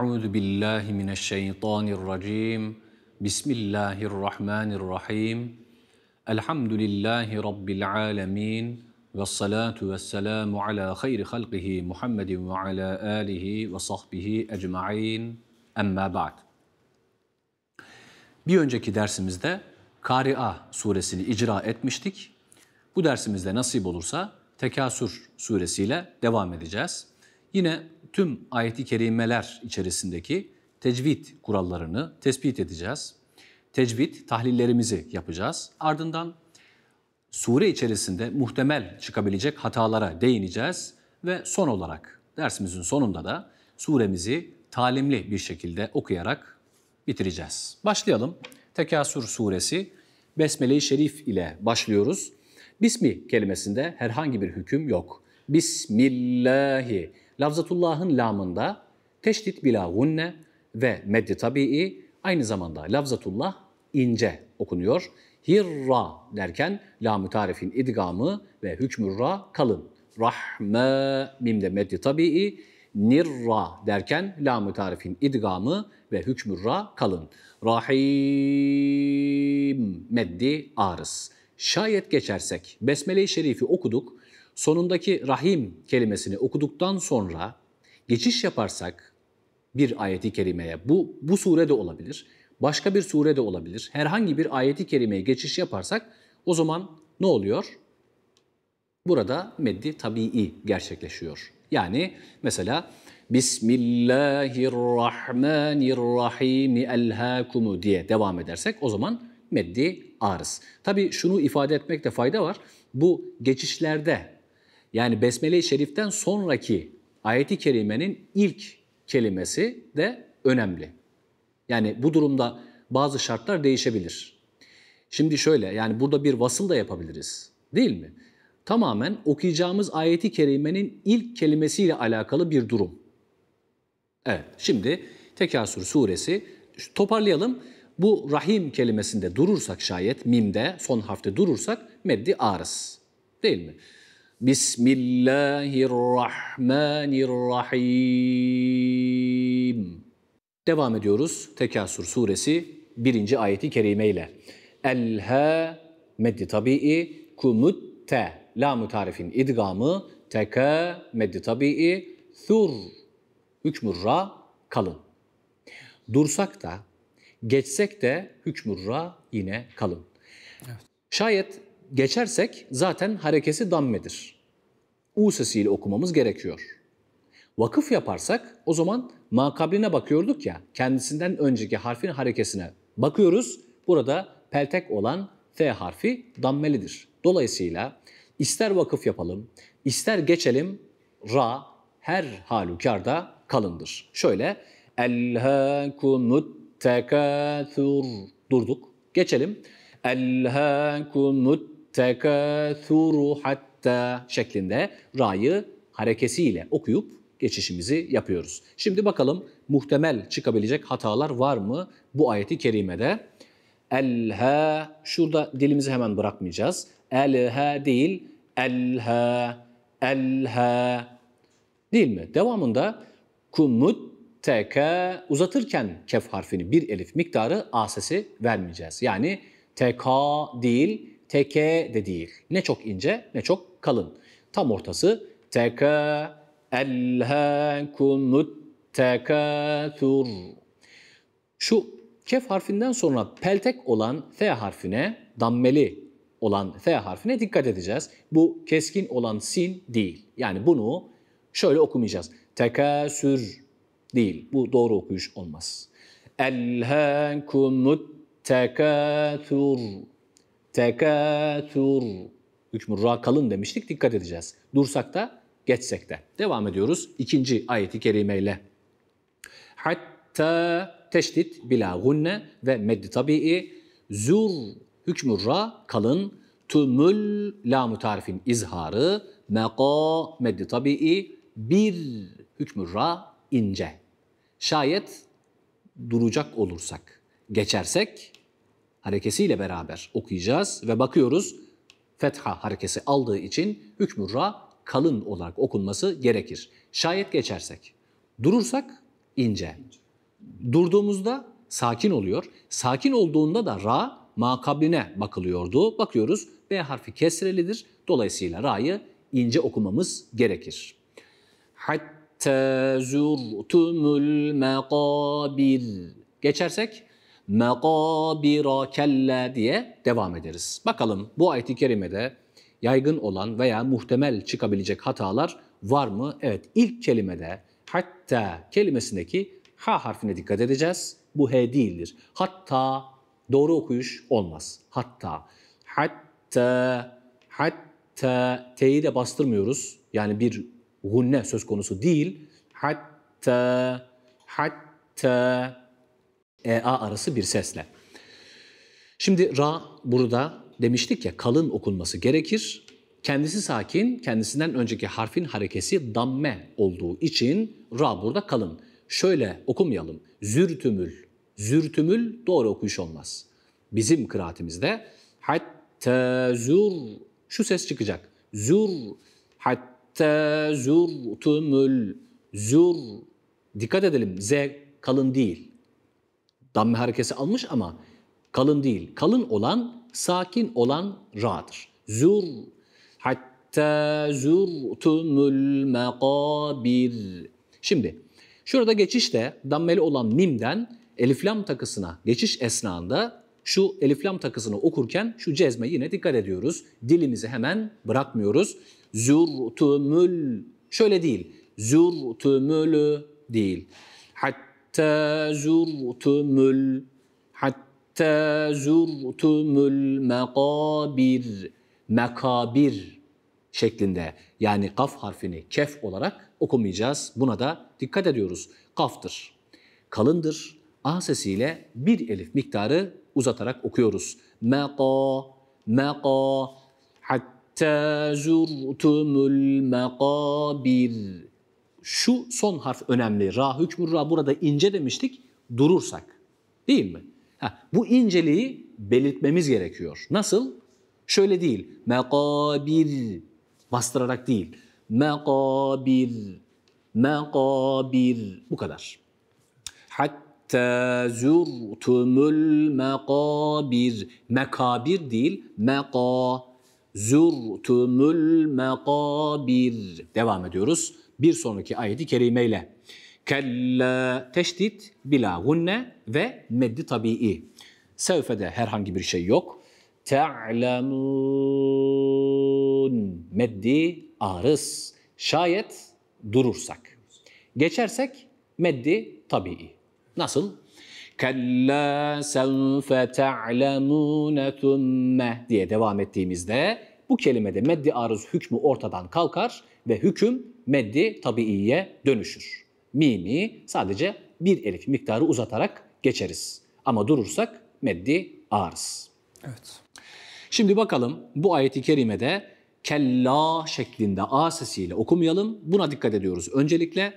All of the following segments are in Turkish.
Euzu billahi mineşşeytanirracim. Bismillahirrahmanirrahim. Elhamdülillahi rabbil alamin. Ve salatu ve selamu ala hayri halqihi Muhammedin ve ala alihi ve sahbihi ecma'in. Emma ba'd. Bir önceki dersimizde Kari'a suresini icra etmiştik. Bu dersimizde nasip olursa Tekasür suresiyle devam edeceğiz. Yine tüm ayeti kerimeler içerisindeki tecvid kurallarını tespit edeceğiz. Tecvid tahlillerimizi yapacağız. Ardından sure içerisinde muhtemel çıkabilecek hatalara değineceğiz ve son olarak dersimizin sonunda da suremizi talimli bir şekilde okuyarak bitireceğiz. Başlayalım. Tekasür suresi Besmele-i Şerif ile başlıyoruz. Bismi kelimesinde herhangi bir hüküm yok. Bismillahi Lafzatullah'ın lamında teşdit bila gunne ve meddi tabii aynı zamanda lafzatullah ince okunuyor. Hirra derken lam-ı tarifin idgamı ve hükmürra kalın. Rahme mimde meddi tabii nirra derken lam-ı tarifin idgamı ve hükmürra kalın. Rahim meddi arız. Şayet geçersek Besmele-i Şerif'i okuduk Sonundaki rahim kelimesini okuduktan sonra geçiş yaparsak bir ayeti kerimeye, bu, bu sure de olabilir, başka bir sure de olabilir, herhangi bir ayeti kerimeye geçiş yaparsak o zaman ne oluyor? Burada meddi tabii gerçekleşiyor. Yani mesela Bismillahirrahmanirrahim elhakumu diye devam edersek o zaman meddi arız. Tabi şunu ifade etmekte fayda var. Bu geçişlerde yani Besmele-i Şerif'ten sonraki ayeti kerimenin ilk kelimesi de önemli. Yani bu durumda bazı şartlar değişebilir. Şimdi şöyle yani burada bir vasıl da yapabiliriz değil mi? Tamamen okuyacağımız ayeti kerimenin ilk kelimesiyle alakalı bir durum. Evet şimdi Tekasür suresi toparlayalım. Bu rahim kelimesinde durursak şayet mimde son harfte durursak meddi arız değil mi? Bismillahirrahmanirrahim. Devam ediyoruz Tekasür suresi 1. ayeti kerime ile. Elha meddi tabii kumutte la mutarifin idgamı teke meddi tabii thur hükmürra kalın. Dursak da geçsek de hükmürra yine kalın. Evet. Şayet geçersek zaten harekesi dammedir. U sesiyle okumamız gerekiyor. Vakıf yaparsak o zaman makabline bakıyorduk ya kendisinden önceki harfin harekesine bakıyoruz. Burada peltek olan F harfi dammelidir. Dolayısıyla ister vakıf yapalım, ister geçelim ra her halükarda kalındır. Şöyle elhakumut tekâthur durduk. Geçelim. Elhakumut tekâthuru hatta şeklinde ra'yı harekesiyle okuyup geçişimizi yapıyoruz. Şimdi bakalım muhtemel çıkabilecek hatalar var mı bu ayeti kerimede? Elha şurada dilimizi hemen bırakmayacağız. Elha değil elha elha değil mi? Devamında kumut teka uzatırken kef harfini bir elif miktarı a sesi vermeyeceğiz. Yani teka değil teke de değil. Ne çok ince ne çok kalın. Tam ortası teka elhakumut tekatur. Şu kef harfinden sonra peltek olan F harfine, dammeli olan F harfine dikkat edeceğiz. Bu keskin olan sin değil. Yani bunu şöyle okumayacağız. Tekasür değil. Bu doğru okuyuş olmaz. Elhakumut tekatur tekâthur. Üç murra kalın demiştik dikkat edeceğiz. Dursak da geçsek de. Devam ediyoruz ikinci ayeti kerimeyle. Hatta teşdit bila gunne ve meddi tabii zur hükmü ra kalın tümül la mutarifin izharı meqa meddi tabii bir hükmü ra ince. Şayet duracak olursak, geçersek harekesiyle beraber okuyacağız ve bakıyoruz fetha harekesi aldığı için hükmü ra kalın olarak okunması gerekir. Şayet geçersek, durursak ince. Durduğumuzda sakin oluyor. Sakin olduğunda da ra makabline bakılıyordu. Bakıyoruz B harfi kesrelidir. Dolayısıyla ra'yı ince okumamız gerekir. Hatta zurtumul makabir. Geçersek megabira kelle diye devam ederiz. Bakalım bu ayet-i kerimede yaygın olan veya muhtemel çıkabilecek hatalar var mı? Evet ilk kelimede hatta kelimesindeki ha harfine dikkat edeceğiz. Bu he değildir. Hatta doğru okuyuş olmaz. Hatta hatta hatta t'yi de bastırmıyoruz. Yani bir gunne söz konusu değil. Hatta hatta EA arası bir sesle. Şimdi Ra burada demiştik ya kalın okunması gerekir. Kendisi sakin, kendisinden önceki harfin harekesi damme olduğu için Ra burada kalın. Şöyle okumayalım. Zürtümül. Zürtümül doğru okuyuş olmaz. Bizim kıraatimizde hatta zur şu ses çıkacak. Zür, hatta zurtumül zur. Dikkat edelim Z kalın değil. Damme harekesi almış ama kalın değil. Kalın olan, sakin olan ra'dır. Zur, hatta zurtumul makabir. Şimdi şurada geçişte dammeli olan mimden eliflam takısına geçiş esnasında şu eliflam takısını okurken şu cezme yine dikkat ediyoruz. Dilimizi hemen bırakmıyoruz. Zurtumul şöyle değil. Zurtumul değil. Hatta hatta zurtumul hatta zurtumul makabir makabir şeklinde yani kaf harfini kef olarak okumayacağız. Buna da dikkat ediyoruz. Kaftır. Kalındır. A sesiyle bir elif miktarı uzatarak okuyoruz. Meqa, meqa, hatta zurtumul mekabir şu son harf önemli. Ra hükmü ra burada ince demiştik. Durursak. Değil mi? Ha, bu inceliği belirtmemiz gerekiyor. Nasıl? Şöyle değil. Mekabir Bastırarak değil. Mekabir, mekabir. Bu kadar. Hatta zurtumul mekabir. Mekabir değil. Meka. Zurtumul mekabir. Devam ediyoruz bir sonraki ayeti kerimeyle. kelle teşdit bila gunne ve meddi tabii. Sevfede herhangi bir şey yok. Te'lemun meddi arız. Şayet durursak. Geçersek meddi tabii. Nasıl? Kelle sevfe te'lemune thumme diye devam ettiğimizde bu kelimede meddi arız hükmü ortadan kalkar ve hüküm meddi tabiiye dönüşür. Mimi sadece bir elif miktarı uzatarak geçeriz. Ama durursak meddi ağırız. Evet. Şimdi bakalım bu ayeti kerimede kella şeklinde a sesiyle okumayalım. Buna dikkat ediyoruz. Öncelikle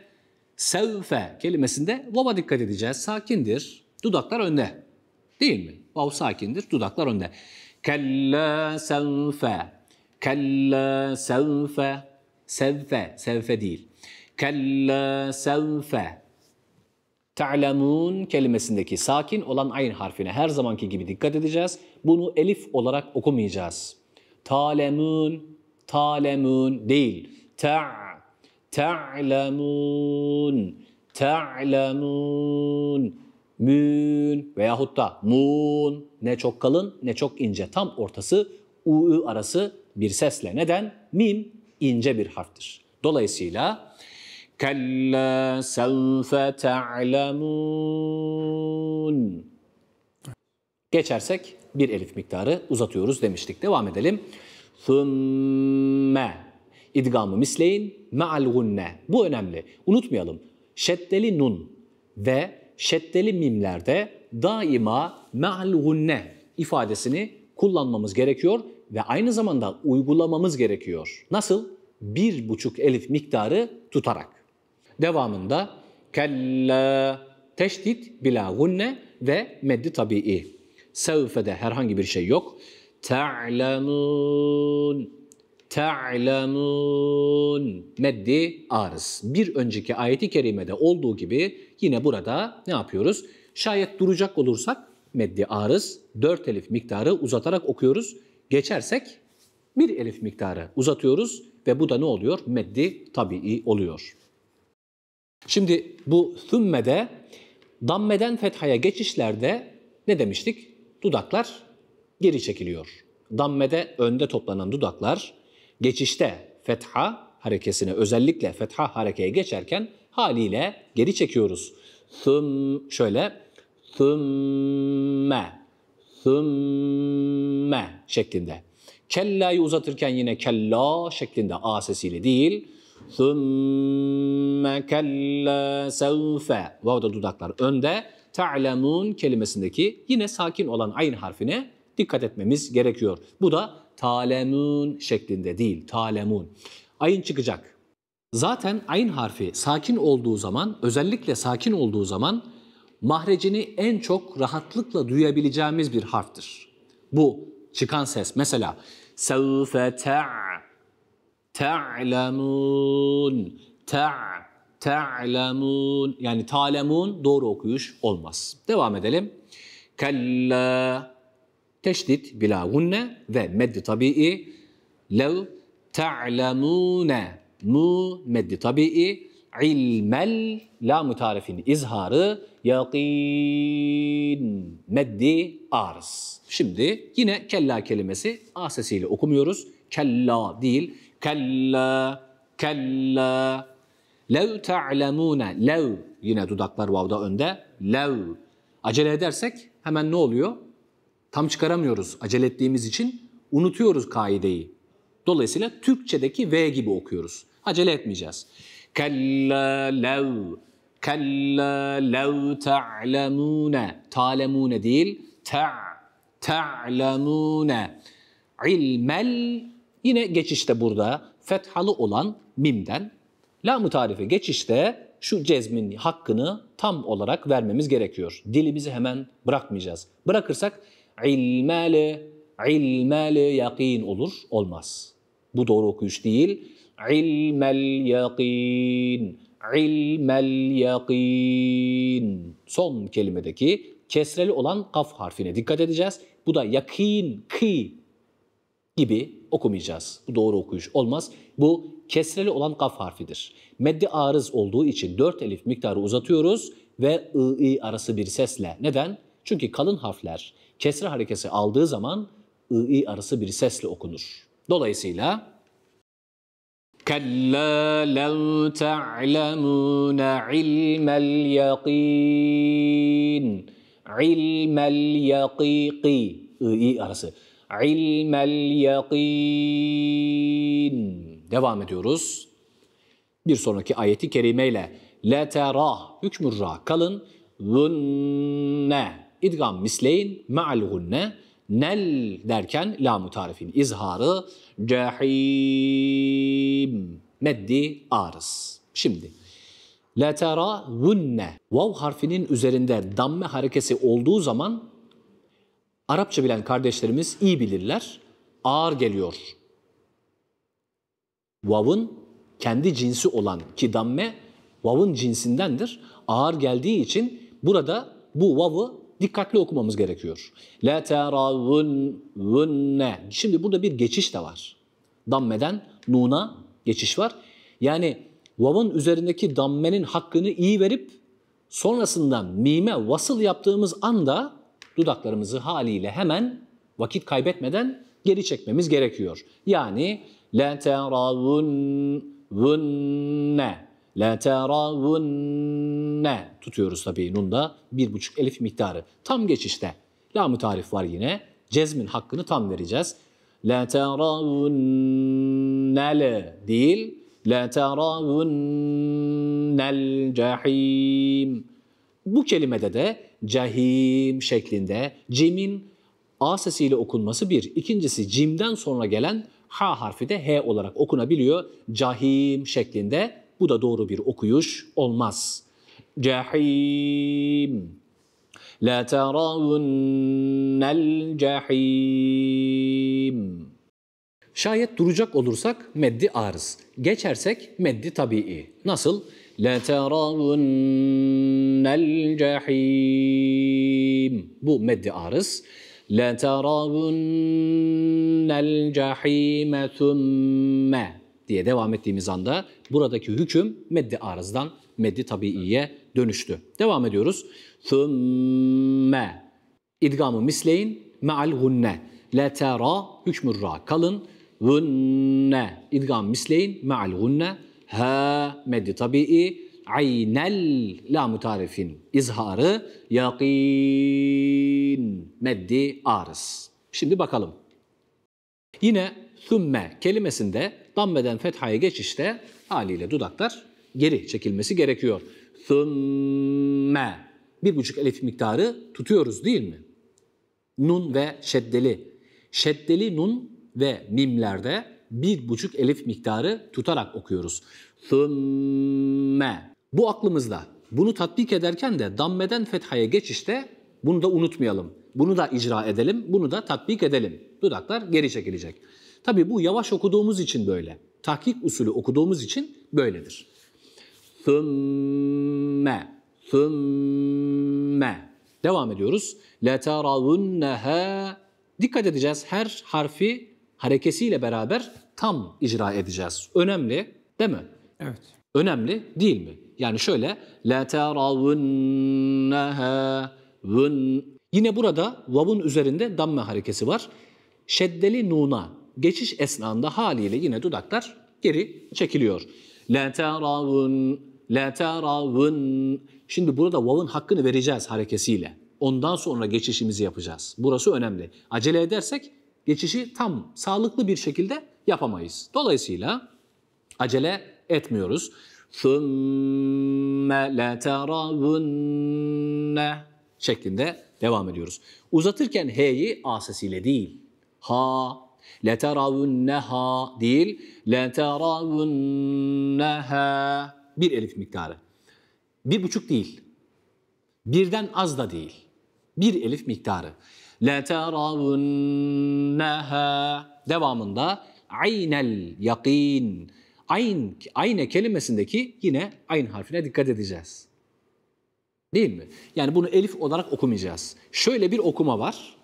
sevfe kelimesinde vava dikkat edeceğiz. Sakindir. Dudaklar önde. Değil mi? Vav sakindir. Dudaklar önde. Kella sevfe. Kella sevfe. Sevfe, sevfe değil. Kella sevfe. Ta'lemun kelimesindeki sakin olan ayn harfine her zamanki gibi dikkat edeceğiz. Bunu elif olarak okumayacağız. Talemun, talemun değil. Ta, ta'lemun, ta'lemun mün veyahut da mun ne çok kalın ne çok ince tam ortası u, -ü arası bir sesle. Neden? Mim ince bir harftir. Dolayısıyla kella sevfe ta'lemun. Geçersek bir elif miktarı uzatıyoruz demiştik. Devam edelim. Thumme. İdgamı misleyin. Me'al gunne. Bu önemli. Unutmayalım. Şeddeli nun ve şeddeli mimlerde daima me'al gunne ifadesini kullanmamız gerekiyor ve aynı zamanda uygulamamız gerekiyor. Nasıl? Bir buçuk elif miktarı tutarak. Devamında kella teşdit bila gunne ve meddi tabii. Sevfede herhangi bir şey yok. Ta'lemun te'lemun meddi arız. Bir önceki ayeti kerimede olduğu gibi yine burada ne yapıyoruz? Şayet duracak olursak meddi arız 4 elif miktarı uzatarak okuyoruz geçersek bir elif miktarı uzatıyoruz ve bu da ne oluyor? Meddi tabii oluyor. Şimdi bu thümmede dammeden fethaya geçişlerde ne demiştik? Dudaklar geri çekiliyor. Dammede önde toplanan dudaklar geçişte fetha harekesine özellikle fetha harekeye geçerken haliyle geri çekiyoruz. Thüm şöyle thümme Sümme şeklinde. Kella'yı uzatırken yine kella şeklinde A sesiyle değil. Sümme kella sevfe. Vav'da dudaklar önde. Ta'lemun kelimesindeki yine sakin olan ayn harfine dikkat etmemiz gerekiyor. Bu da talemun şeklinde değil. Talemun. Ayın çıkacak. Zaten ayn harfi sakin olduğu zaman, özellikle sakin olduğu zaman mahrecini en çok rahatlıkla duyabileceğimiz bir harftir. Bu çıkan ses mesela sevfe ta' ta'lemun ta' yani ta'lemun doğru okuyuş olmaz. Devam edelim. Kalla teşdit bila gunne ve meddi tabii lev ta'lemune mu meddi tabii ilmel la mutarifin izharı Yakin. Meddi arz. Şimdi yine kella kelimesi A sesiyle okumuyoruz. Kella değil. Kella. Kella. Lev te'lemune. Lev. Yine dudaklar vavda önde. Lev. Acele edersek hemen ne oluyor? Tam çıkaramıyoruz acele ettiğimiz için. Unutuyoruz kaideyi. Dolayısıyla Türkçedeki V gibi okuyoruz. Acele etmeyeceğiz. Kella lev Kalla lev ta'lemune. Ta'lemune değil. Ta' ta'lemune. ilmel. yine geçişte burada fethalı olan mimden la tarife geçişte şu cezmin hakkını tam olarak vermemiz gerekiyor. Dilimizi hemen bırakmayacağız. Bırakırsak ilmeli ilmeli yakin olur, olmaz. Bu doğru okuyuş değil. İlmel yakin ilmel yakin. Son kelimedeki kesreli olan kaf harfine dikkat edeceğiz. Bu da yakin, ki gibi okumayacağız. Bu doğru okuyuş olmaz. Bu kesreli olan kaf harfidir. Meddi arız olduğu için 4 elif miktarı uzatıyoruz ve ı, i arası bir sesle. Neden? Çünkü kalın harfler kesre harekesi aldığı zaman ı, i arası bir sesle okunur. Dolayısıyla كلا لو تعلمون علم اليقين علم اليقيق i arası ilmel yakin devam ediyoruz bir sonraki ayeti kerimeyle letera hükmür ra kalın gunne idgam misleyin ma'al gunne Nel derken la mutarifin izharı cahim meddi arız. Şimdi la tera gunne vav harfinin üzerinde damme harekesi olduğu zaman Arapça bilen kardeşlerimiz iyi bilirler. Ağır geliyor. Vav'ın kendi cinsi olan ki damme vav'ın cinsindendir. Ağır geldiği için burada bu vav'ı dikkatli okumamız gerekiyor. La teravunne. Şimdi burada bir geçiş de var. Dammeden nuna geçiş var. Yani vav'ın üzerindeki dammenin hakkını iyi verip sonrasında mime vasıl yaptığımız anda dudaklarımızı haliyle hemen vakit kaybetmeden geri çekmemiz gerekiyor. Yani la teravunne لَتَرَوُنَّ Tutuyoruz tabii nunda. Bir buçuk elif miktarı. Tam geçişte. La tarif var yine. Cezmin hakkını tam vereceğiz. لَتَرَوُنَّ değil. لَتَرَوُنَّ cahim Bu kelimede de cahim şeklinde cimin A sesiyle okunması bir. İkincisi cimden sonra gelen H harfi de H olarak okunabiliyor. Cahim şeklinde bu da doğru bir okuyuş olmaz. Cahim. La teravunel cahim. Şayet duracak olursak meddi arız. Geçersek meddi tabii. Nasıl? La teravunel cahim. Bu meddi arız. La teravunel cahime thumme diye devam ettiğimiz anda buradaki hüküm meddi arızdan meddi tabiiye dönüştü. Devam ediyoruz. Thumme idgamı misleyin me'al gunne. La tera hükmür ra kalın. Gunne idgam misleyin me'al gunne. Ha meddi tabii aynel la mutarifin izharı yakin meddi arız. Şimdi bakalım. Yine Thumme kelimesinde dammeden fethaya geçişte haliyle dudaklar geri çekilmesi gerekiyor. Thumme bir buçuk elif miktarı tutuyoruz değil mi? Nun ve şeddeli. Şeddeli nun ve mimlerde bir buçuk elif miktarı tutarak okuyoruz. Thumme. Bu aklımızda. Bunu tatbik ederken de dammeden fethaya geçişte bunu da unutmayalım. Bunu da icra edelim, bunu da tatbik edelim. Dudaklar geri çekilecek. Tabii bu yavaş okuduğumuz için böyle. Tahkik usulü okuduğumuz için böyledir. Sümme, Sümme. Devam ediyoruz. لَتَرَوُنَّهَا Dikkat edeceğiz. Her harfi harekesiyle beraber tam icra edeceğiz. Önemli değil mi? Evet. Önemli değil mi? Yani şöyle لَتَرَوُنَّهَا vın. Yine burada vavun üzerinde damme harekesi var. Şeddeli nuna geçiş esnasında haliyle yine dudaklar geri çekiliyor. La teravun, la teravun. Şimdi burada vav'ın hakkını vereceğiz harekesiyle. Ondan sonra geçişimizi yapacağız. Burası önemli. Acele edersek geçişi tam sağlıklı bir şekilde yapamayız. Dolayısıyla acele etmiyoruz. ثُمَّ لَتَرَوُنَّ şeklinde devam ediyoruz. Uzatırken H'yi A sesiyle değil, Ha Leteravunneha değil, leteravunneha. Bir elif miktarı. Bir buçuk değil. Birden az da değil. Bir elif miktarı. Leteravunneha. Devamında aynel yakin. Ayn, ayne kelimesindeki yine ayn harfine dikkat edeceğiz. Değil mi? Yani bunu elif olarak okumayacağız. Şöyle bir okuma var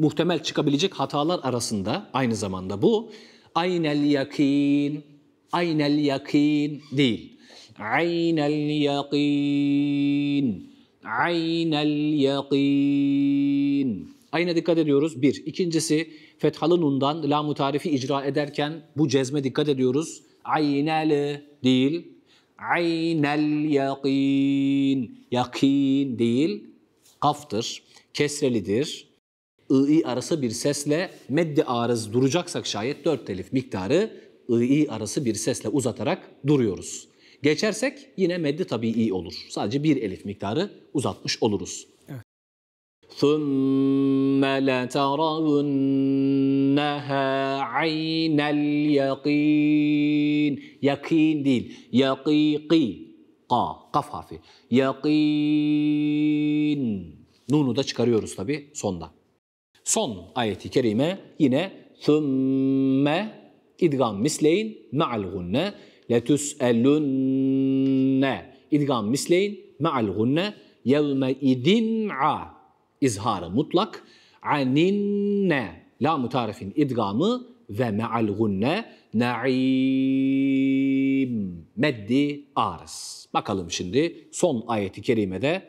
muhtemel çıkabilecek hatalar arasında aynı zamanda bu aynel yakin, aynel yakin değil. Aynel yakin, aynel yakin. Ayna dikkat ediyoruz. Bir. İkincisi fethalı nundan lamu tarifi icra ederken bu cezme dikkat ediyoruz. Aynel değil. Aynel yakin. Yakin değil. Kaftır. Kesrelidir ı arası bir sesle meddi arız duracaksak şayet 4 telif miktarı ı arası bir sesle uzatarak duruyoruz. Geçersek yine meddi tabii olur. Sadece bir elif miktarı uzatmış oluruz. ثُمَّ لَتَرَوُنَّهَا عَيْنَ الْيَقِينِ Yakin değil. Yakiki. Ka. Kaf harfi. Yakin. Nunu da çıkarıyoruz tabi sonda. Son ayeti kerime yine ثُمَّ idgam misleyin ma'al gunne letus'elunne idgam misleyin ma'al gunne yevme idin a izharı mutlak aninne la mutarifin idgamı ve me'al gunne na'im meddi arız. Bakalım şimdi son ayeti kerimede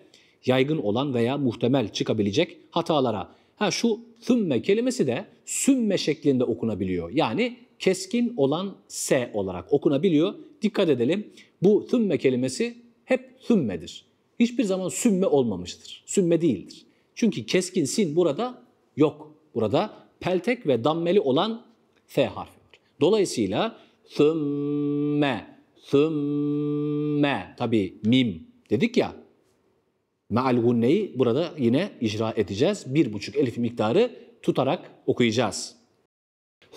yaygın olan veya muhtemel çıkabilecek hatalara Ha şu thümme kelimesi de sümme şeklinde okunabiliyor. Yani keskin olan S olarak okunabiliyor. Dikkat edelim. Bu thümme kelimesi hep thümmedir. Hiçbir zaman sümme olmamıştır. Sümme değildir. Çünkü keskin sin burada yok. Burada peltek ve dammeli olan F harfi var. Dolayısıyla thümme, thümme, tabi mim dedik ya Meal gunneyi burada yine icra edeceğiz. Bir buçuk elif miktarı tutarak okuyacağız.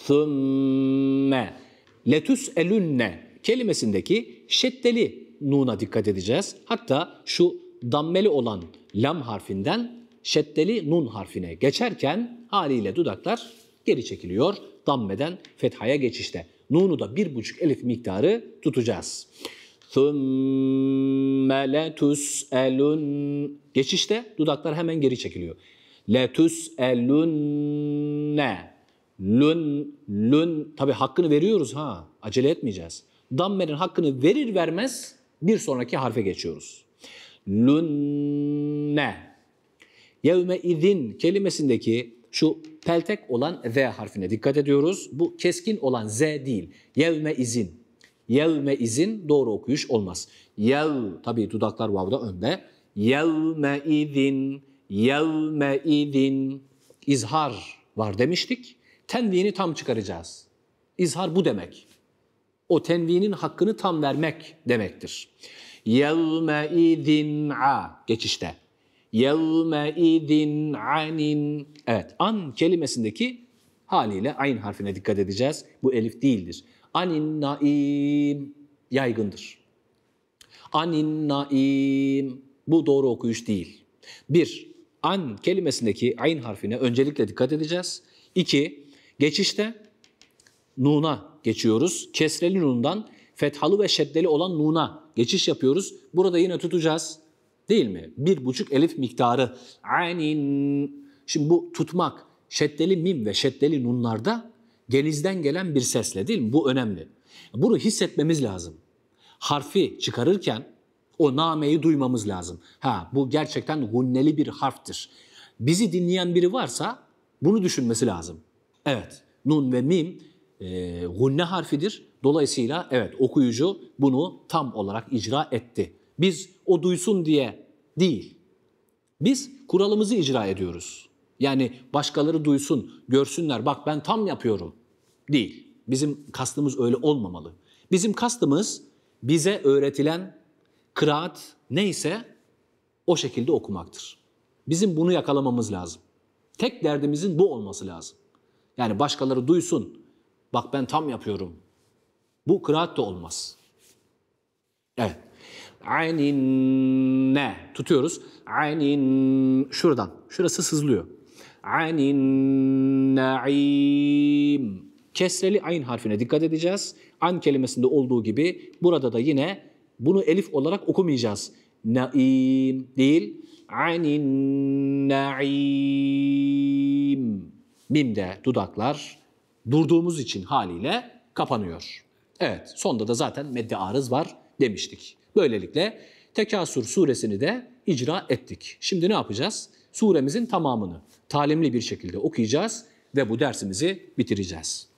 Thumme letus elünne kelimesindeki şeddeli nuna dikkat edeceğiz. Hatta şu dammeli olan lam harfinden şeddeli nun harfine geçerken haliyle dudaklar geri çekiliyor. Dammeden fethaya geçişte. Nunu da bir buçuk elif miktarı tutacağız. ثُمَّ لَتُسْأَلُنَّ Geçişte dudaklar hemen geri çekiliyor. لَتُسْأَلُنَّ Lün, lün. Tabi hakkını veriyoruz ha. Acele etmeyeceğiz. Dammerin hakkını verir vermez bir sonraki harfe geçiyoruz. Lünne. Yevme idin kelimesindeki şu peltek olan Z harfine dikkat ediyoruz. Bu keskin olan Z değil. Yevme izin. Yevme izin doğru okuyuş olmaz. Yev tabi dudaklar vavda önde. Yevme izin, yevme izin. İzhar var demiştik. Tenvini tam çıkaracağız. İzhar bu demek. O tenvinin hakkını tam vermek demektir. Yevme izin a geçişte. Yevme izin anin. Evet an kelimesindeki haliyle ayn harfine dikkat edeceğiz. Bu elif değildir anin naim yaygındır. Anin naim bu doğru okuyuş değil. Bir, an kelimesindeki ayn harfine öncelikle dikkat edeceğiz. İki, geçişte nuna geçiyoruz. Kesreli nundan fethalı ve şeddeli olan nuna geçiş yapıyoruz. Burada yine tutacağız değil mi? Bir buçuk elif miktarı. Anin. Şimdi bu tutmak şeddeli mim ve şeddeli nunlarda genizden gelen bir sesle değil mi? Bu önemli. Bunu hissetmemiz lazım. Harfi çıkarırken o nameyi duymamız lazım. Ha bu gerçekten gunneli bir harftir. Bizi dinleyen biri varsa bunu düşünmesi lazım. Evet nun ve mim e, gunne harfidir. Dolayısıyla evet okuyucu bunu tam olarak icra etti. Biz o duysun diye değil. Biz kuralımızı icra ediyoruz. Yani başkaları duysun, görsünler bak ben tam yapıyorum. Değil. Bizim kastımız öyle olmamalı. Bizim kastımız bize öğretilen kıraat neyse o şekilde okumaktır. Bizim bunu yakalamamız lazım. Tek derdimizin bu olması lazım. Yani başkaları duysun. Bak ben tam yapıyorum. Bu kıraat da olmaz. Evet. ne tutuyoruz. Aynin şuradan. Şurası sızlıyor anin naim. Kesreli ayn harfine dikkat edeceğiz. An kelimesinde olduğu gibi burada da yine bunu elif olarak okumayacağız. Naim değil. Anin naim. Mim'de dudaklar durduğumuz için haliyle kapanıyor. Evet sonda da zaten medde arız var demiştik. Böylelikle Tekasür suresini de icra ettik. Şimdi ne yapacağız? suremizin tamamını talimli bir şekilde okuyacağız ve bu dersimizi bitireceğiz.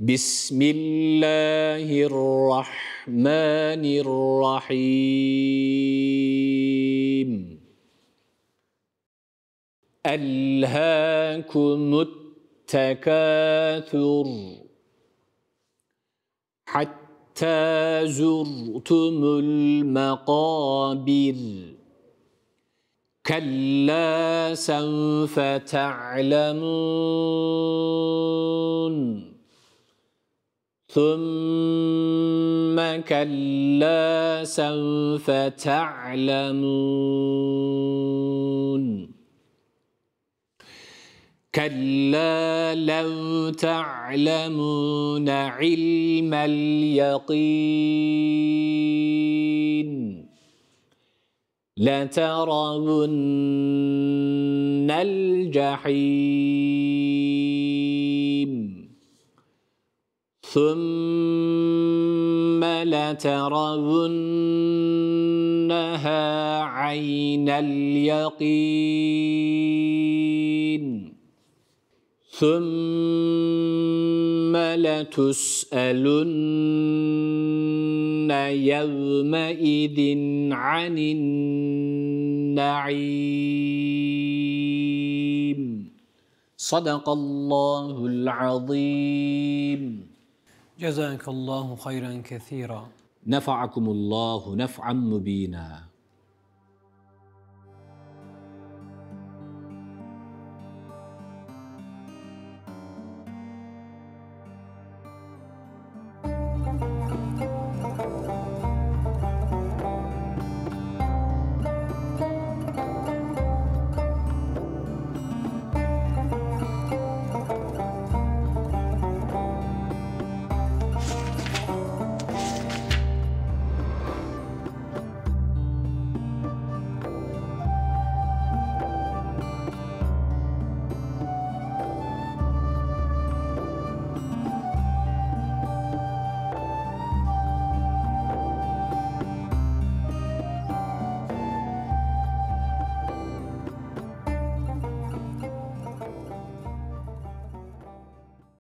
Bismillahirrahmanirrahim. Elhâkumut tekâthur. Hatta zurtumul mekâbir. كلا سوف تعلمون ثم كلا سوف تعلمون كلا لو تعلمون علم اليقين لترون الجحيم ثم لترونها عين اليقين ثم لتسألن يومئذ عن النعيم صدق الله العظيم جزاك الله خيرا كثيرا نفعكم الله نفعا مبينا